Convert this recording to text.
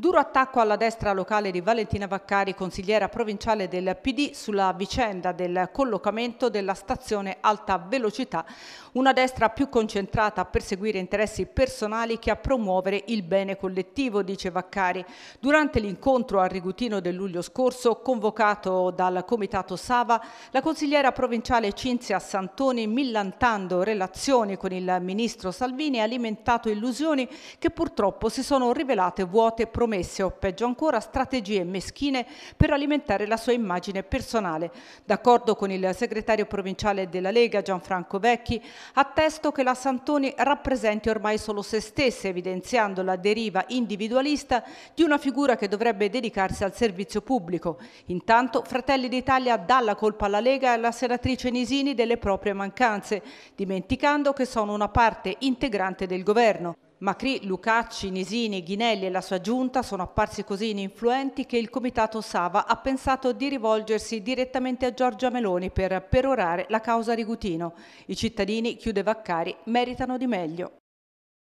Duro attacco alla destra locale di Valentina Vaccari, consigliera provinciale del PD, sulla vicenda del collocamento della stazione alta velocità, una destra più concentrata a perseguire interessi personali che a promuovere il bene collettivo, dice Vaccari. Durante l'incontro a Rigutino del luglio scorso, convocato dal Comitato Sava, la consigliera provinciale Cinzia Santoni, millantando relazioni con il ministro Salvini, ha alimentato illusioni che purtroppo si sono rivelate vuote promesse promesse o peggio ancora strategie meschine per alimentare la sua immagine personale. D'accordo con il segretario provinciale della Lega Gianfranco Vecchi, attesto che la Santoni rappresenti ormai solo se stessa, evidenziando la deriva individualista di una figura che dovrebbe dedicarsi al servizio pubblico. Intanto Fratelli d'Italia dà la colpa alla Lega e alla senatrice Nisini delle proprie mancanze, dimenticando che sono una parte integrante del governo. Macri, Lucacci, Nisini, Ghinelli e la sua giunta sono apparsi così ininfluenti che il comitato Sava ha pensato di rivolgersi direttamente a Giorgia Meloni per perorare la causa Rigutino. I cittadini, chiude Vaccari, meritano di meglio.